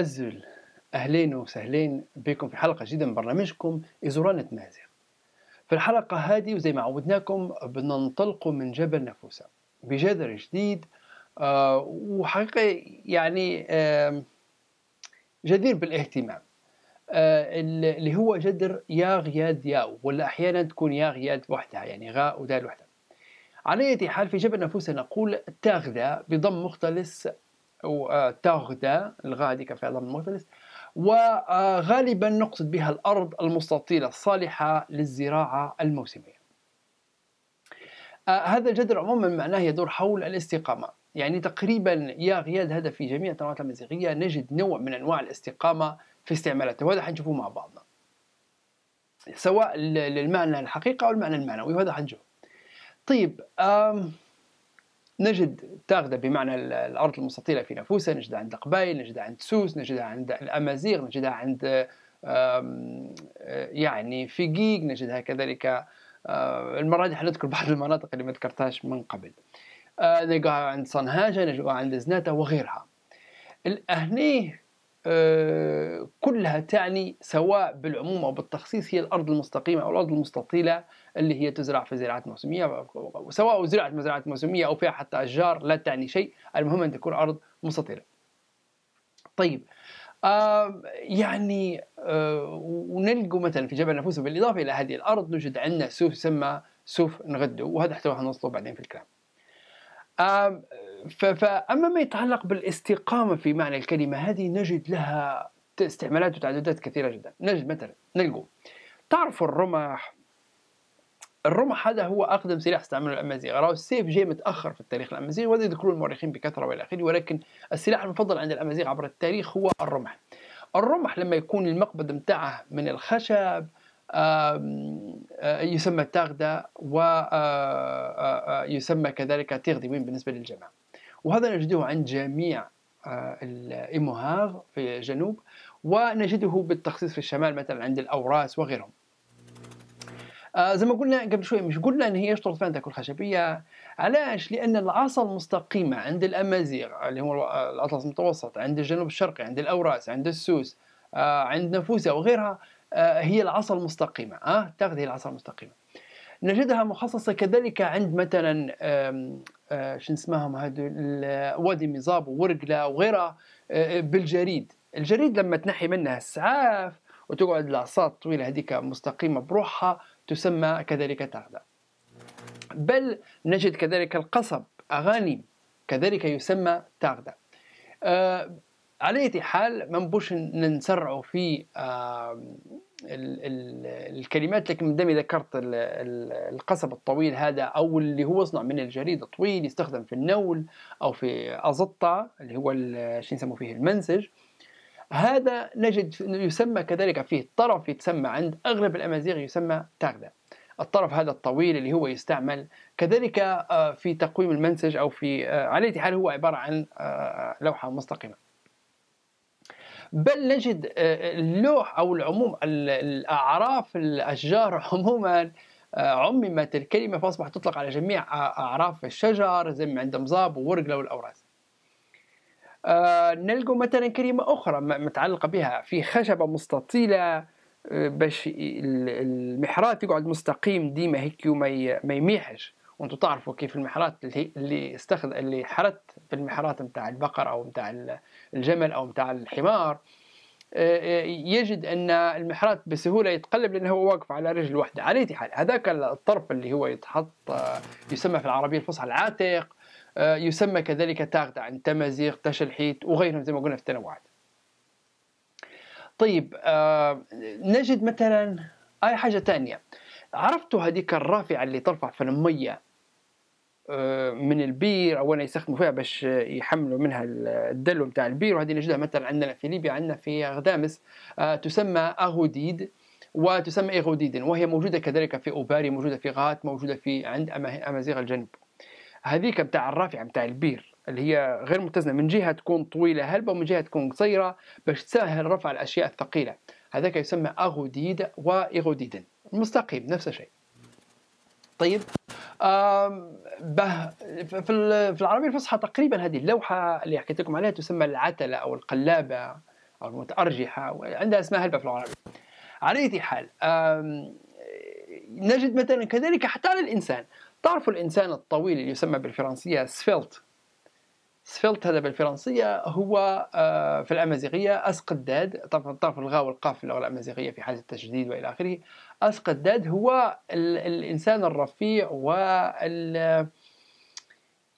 أزل اهلين وسهلين بكم في حلقه جديده من برنامجكم إزورانة تمازي في الحلقه هذه وزي ما عودناكم بننطلق من جبل نفوسه بجذر جديد آه، وحقيقه يعني جدير بالاهتمام آه، اللي هو جدر يا غياد ياو ولا احيانا تكون يا غياد وحدها يعني غاء ودال وحدها على اي حال في جبل نفوسه نقول تاغذا بضم مختلس وتاغدا آه، الغادي كفعل من المختلس وغالبا آه، نقصد بها الأرض المستطيلة الصالحة للزراعة الموسمية آه، هذا الجدل عموما معناه يدور حول الاستقامة يعني تقريبا يا غياد هذا في جميع التنوعات المزيغية نجد نوع من أنواع الاستقامة في استعمالاتها وهذا حنشوفه مع بعضنا سواء للمعنى الحقيقي أو المعنى المعنوي وهذا حنشوف طيب نجد تاغدا بمعنى الارض المستطيله في نافوسها نجدها عند القبائل نجدها عند سوس نجدها عند الامازيغ نجدها عند آه، يعني في جيج نجدها كذلك آه، المره دي حنذكر بعض المناطق اللي ما ذكرتهاش من قبل آه، نلقاها عند صنهاجة نجدها عند زناتة وغيرها هني آه، كلها تعني سواء بالعموم او بالتخصيص هي الارض المستقيمه او الارض المستطيله اللي هي تزرع في زراعات موسميه سواء زرعت مزرعات موسميه او فيها حتى اشجار لا تعني شيء المهم ان تكون ارض مستطيله طيب آه يعني آه ونلقوا مثلا في جبل نفوس بالاضافه الى هذه الارض نوجد عندنا سوف يسمى سوف نغدو وهذا حتى نوصله بعدين في الكلام آه فأما ما يتعلق بالاستقامة في معنى الكلمة هذه نجد لها استعمالات وتعددات كثيرة جدا نجد مثلا نلقوا تعرف الرمح الرمح هذا هو أقدم سلاح استعمله الأمازيغ راهو السيف جاي متأخر في التاريخ الأمازيغ وهذا يذكروه المؤرخين بكثرة وإلى آخره ولكن السلاح المفضل عند الأمازيغ عبر التاريخ هو الرمح الرمح لما يكون المقبض متاعه من الخشب آه، يسمى تاغدا ويسمى آه، آه، كذلك تيغدي وين بالنسبة للجماعة وهذا نجده عند جميع آه، الإمهاغ في الجنوب ونجده بالتخصيص في الشمال مثلا عند الأوراس وغيرهم آه، زي ما قلنا قبل شوي مش قلنا ان هي يشترط فعلا تاكل خشبيه علاش لان العصا المستقيمه عند الامازيغ اللي هو الاطلس المتوسط عند الجنوب الشرقي عند الاوراس عند السوس آه، عند نفوسه وغيرها هي العصا المستقيمه اه تاخذ هي العصا المستقيمه نجدها مخصصة كذلك عند مثلا آه، شو اسمهم هذو وادي مزاب وورقلة وغيرها آه، آه، بالجريد الجريد لما تنحي منها السعاف وتقعد الأعصاب الطويلة هذيك مستقيمة بروحها تسمى كذلك تغدى بل نجد كذلك القصب أغاني كذلك يسمى تغدى على أي حال منبوش نسرعوا في الكلمات لكن مدامي ذكرت القصب الطويل هذا او اللي هو صنع من الجريد الطويل يستخدم في النول او في ازطه اللي هو شو يسموا فيه المنسج هذا نجد يسمى كذلك فيه طرف يتسمى عند اغلب الامازيغ يسمى تاغدا الطرف هذا الطويل اللي هو يستعمل كذلك آه، في تقويم المنسج او في آه، على حال هو عباره عن آه، لوحه مستقيمه بل نجد آه، اللوح أو العموم الأعراف الأشجار عموما آه، عممت الكلمة فأصبحت تطلق على جميع أعراف الشجر زي ما عند زاب وورقلة والأوراس آه، نلقوا مثلا كلمة أخرى متعلقة بها في خشبة مستطيلة باش المحراث يقعد مستقيم ديما هيك وما يميحش وانتم تعرفوا كيف المحارات اللي اللي استخد... اللي حرت في المحارات نتاع البقر او نتاع الجمل او نتاع الحمار آه، آه، يجد ان المحرات بسهوله يتقلب لانه هو واقف على رجل واحده على اي حال هذاك الطرف اللي هو يتحط آه، يسمى في العربيه الفصحى العاتق يسمى كذلك تاغدع تمازيغ تشلحيت وغيرهم زي ما قلنا في التنوعات طيب نجد مثلا اي حاجه ثانيه عرفتوا هذيك الرافعه اللي ترفع في الميه من البير اولا يستخدموا فيها باش يحملوا منها الدلو نتاع البير وهذه نجدها مثلا عندنا في ليبيا عندنا في غدامس آه، تسمى اغوديد وتسمى ايغوديدن وهي موجوده كذلك في اوباري موجوده في غات موجوده في عند امازيغ الجنوب هذيك نتاع الرافعه نتاع البير اللي هي غير متزنه من جهه تكون طويله هلبه ومن جهه تكون قصيره باش تسهل رفع الاشياء الثقيله هذاك يسمى اغوديد وايغوديدن مستقيم نفس الشيء طيب به في العربية الفصحى تقريبا هذه اللوحة اللي حكيت لكم عليها تسمى العتلة أو القلابة أو المتأرجحة عندها أسماء هلبة في العربية على أي حال نجد مثلا كذلك حتى على الإنسان تعرف الإنسان الطويل اللي يسمى بالفرنسية سفيلت سفلت هذا بالفرنسية هو آه، في الأمازيغية أسقداد طرف الغاء والقاف في اللغة الأمازيغية في حالة التشديد وإلى آخره اسقداد هو الانسان الرفيع و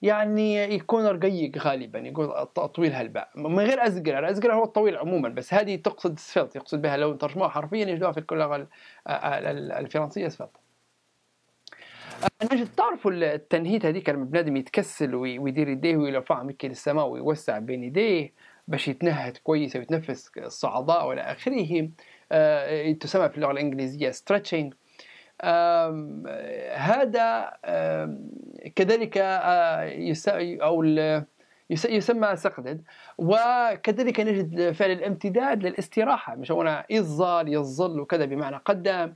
يعني يكون رقيق غالبا يقول طويل هالباء من غير ازقر الازقر هو الطويل عموما بس هذه تقصد سفلت يقصد بها لو ترجموها حرفيا يجدوها في اللغه الفرنسيه سفلت أه، نجد تعرفوا التنهيد هذيك لما بنادم يتكسل ويدير يديه ويرفع هيك للسماء ويوسع بين يديه باش يتنهد كويس ويتنفس الصعداء والى اخره آه، إيه، تسمى في اللغه الانجليزيه stretching هذا كذلك آه، او يسمى سقدد وكذلك نجد فعل الامتداد للاستراحة مش هنا يظل يظل وكذا بمعنى قدام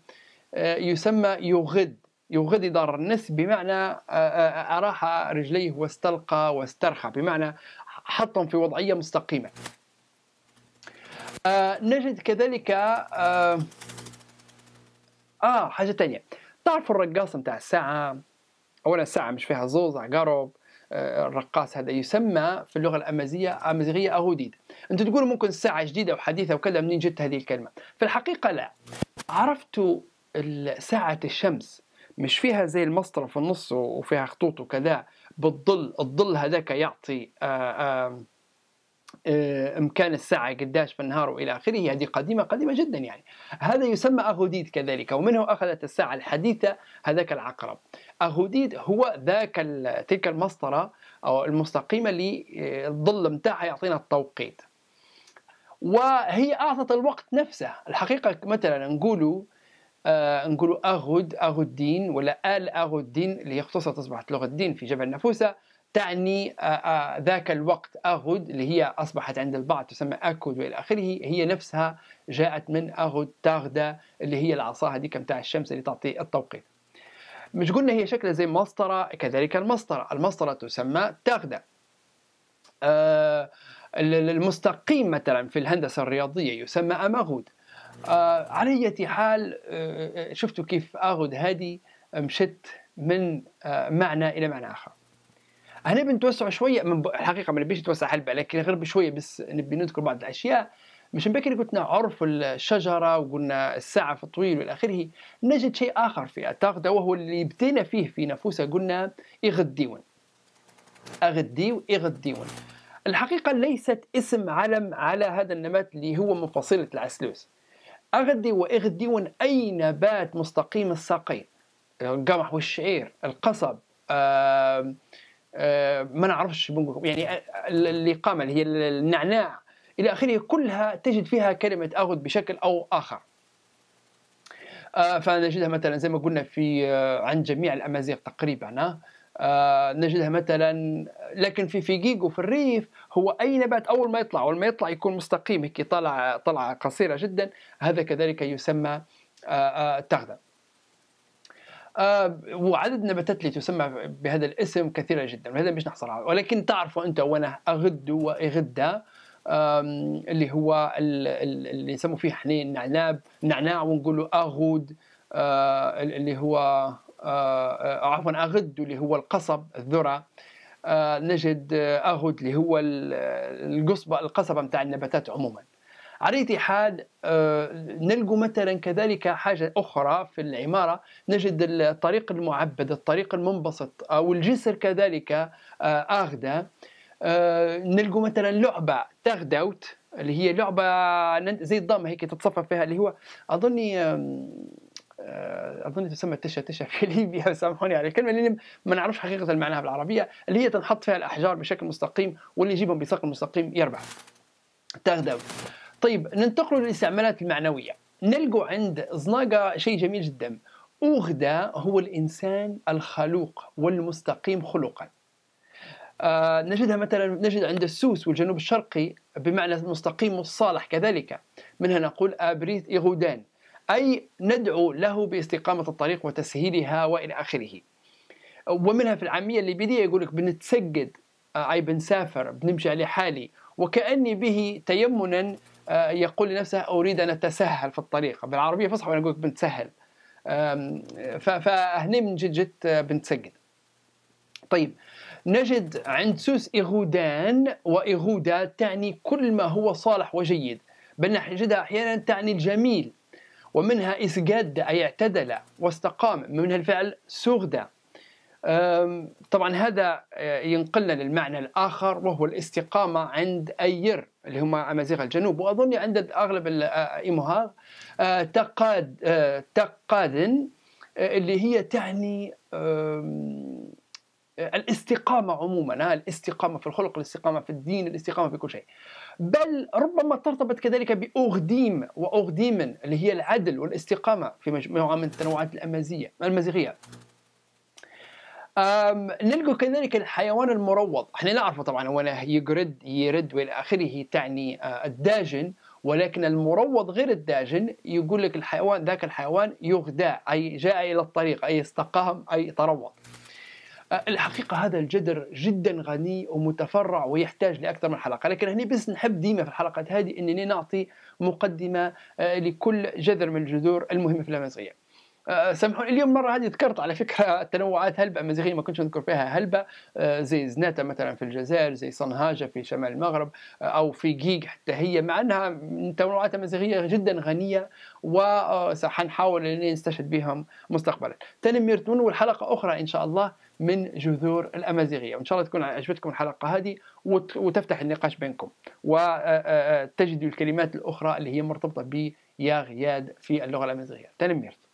آه، يسمى يغد يغد دار النس بمعنى أراح رجليه واستلقى واسترخى بمعنى حطهم في وضعية مستقيمة آه، نجد كذلك آه, اه حاجه ثانيه تعرفوا الرقاصه نتاع الساعه اولا الساعه مش فيها زوز عقارب آه، الرقاص هذا يسمى في اللغه الامازيغيه امازيغيه اغوديد انت تقول ممكن الساعه جديده وحديثه وكذا منين جت هذه الكلمه في الحقيقه لا عرفت ساعه الشمس مش فيها زي المسطره في النص وفيها خطوط وكذا بالظل الظل هذاك يعطي آآ آه، آآ آه، امكان الساعه قداش في النهار والى اخره هذه قديمه قديمه جدا يعني هذا يسمى اهوديد كذلك ومنه اخذت الساعه الحديثه هذاك العقرب اهوديد هو ذاك تلك المسطره او المستقيمه اللي الظل متاعها يعطينا التوقيت وهي اعطت الوقت نفسه الحقيقه مثلا نقولوا آه نقولوا اغد اغود الدين ولا ال اغود الدين اللي هي اختصرت اصبحت لغه الدين في جبل النفوسه تعني آه، آه، ذاك الوقت أغد اللي هي أصبحت عند البعض تسمى أكود وإلى آخره هي نفسها جاءت من أغد تاغدا اللي هي العصا هذيك متاع الشمس اللي تعطي التوقيت مش قلنا هي شكلها زي مسطرة كذلك المسطرة المسطرة تسمى تاغدا آه، المستقيم مثلا في الهندسة الرياضية يسمى أماغود على أي حال شفتوا كيف أغد هذه مشت من معنى إلى معنى آخر هنا بنتوسع شويه من ب... الحقيقه ما نبيش نتوسع على لكن غير بشويه بس نبي نذكر بعض الاشياء مش بكري قلنا عرف الشجره وقلنا الساعه في الطويل والى اخره نجد شيء اخر في التغدا وهو اللي بدينا فيه في نفوسه قلنا اغديون اغديو اغديون الحقيقه ليست اسم علم على هذا النبات اللي هو من فصيله العسلوس اغدي واغديون اي نبات مستقيم الساقين القمح والشعير القصب آه آه، ما نعرفش يعني آه، اللي قام هي النعناع الى اخره كلها تجد فيها كلمه اغد بشكل او اخر آه، فنجدها مثلا زي ما قلنا في عند جميع الامازيغ تقريبا نجدها مثلا لكن في فيجيج وفي الريف هو اي نبات اول ما يطلع اول ما يطلع يكون مستقيم هيك طلع طلعه قصيره جدا هذا كذلك يسمى تغذى آه، وعدد النباتات اللي تسمى بهذا الاسم كثيره جدا وهذا مش نحصرها ولكن تعرفوا انت وانا اغد واغدا اللي هو اللي يسموا فيه حنين النعناب نعناع ونقولوا اغود آه، اللي هو آه، عفوا اغد اللي هو القصب الذره نجد اغد اللي هو القصبه القصبه نتاع النباتات عموما على أي حال آه، نلقوا مثلا كذلك حاجة أخرى في العمارة نجد الطريق المعبد الطريق المنبسط أو الجسر كذلك آه، أغدى آه، نلقوا مثلا لعبة تغدوت اللي هي لعبة زي الضامة هيك تتصفى فيها اللي هو أظني اظن تسمى تشا تشا في ليبيا سامحوني على الكلمه اللي ما نعرفش حقيقه معناها بالعربيه اللي هي تنحط فيها الاحجار بشكل مستقيم واللي يجيبهم بشكل مستقيم يربح تغدو طيب ننتقل للاستعمالات المعنويه نلقوا عند زناقة شيء جميل جدا أغدى هو الإنسان الخلوق والمستقيم خلقا آه نجدها مثلا نجد عند السوس والجنوب الشرقي بمعنى المستقيم الصالح كذلك منها نقول أبريت إغودان أي ندعو له باستقامة الطريق وتسهيلها وإلى آخره ومنها في العامية الليبيدية يقول لك بنتسجد آه، أي بنسافر بنمشي على حالي وكأني به تيمنا آه، يقول لنفسه اريد ان اتسهل في الطريقه بالعربيه فصحى وانا اقول لك بنتسهل فهنا من جد جد بنتسجد طيب نجد عند سوس إغودان وإغودا تعني كل ما هو صالح وجيد بل نجدها أحيانا تعني الجميل ومنها إسجاد أي اعتدل واستقام منها الفعل سغدا طبعا هذا آه، ينقلنا للمعنى الآخر وهو الاستقامة عند أير اللي هما امازيغ الجنوب واظن عند اغلب الايموهاغ آه، آه، تقاد آه، تقاد اللي هي تعني الاستقامة عموما الاستقامة في الخلق الاستقامة في الدين الاستقامة في كل شيء بل ربما ترتبط كذلك بأغديم واغديمن اللي هي العدل والاستقامة في مجموعة من التنوعات الامازيغيه نلقى كذلك الحيوان المروض احنا نعرفه طبعا هو يقرد يرد والى اخره تعني آه، الداجن ولكن المروض غير الداجن يقول لك الحيوان ذاك الحيوان يغدى اي جاء الى الطريق اي استقام اي تروض آه، الحقيقة هذا الجدر جدا غني ومتفرع ويحتاج لأكثر من حلقة لكن هني بس نحب ديما في الحلقات هذه أنني نعطي مقدمة آه، لكل جذر من الجذور المهمة في الأمازيغية آه، سامحوني اليوم مره هذه ذكرت على فكره التنوعات هلبة مزيغيه ما كنتش نذكر فيها هلبة آه، زي زناتا مثلا في الجزائر زي صنهاجة في شمال المغرب آه، او في جيج حتى هي مع انها تنوعات مزيغيه جدا غنيه وسنحاول ان نستشهد بهم مستقبلا تنمير تون والحلقه اخرى ان شاء الله من جذور الامازيغيه وان شاء الله تكون عجبتكم الحلقه هذه وتفتح النقاش بينكم وتجدوا الكلمات الاخرى اللي هي مرتبطه بياغياد في اللغه الامازيغيه تنميرت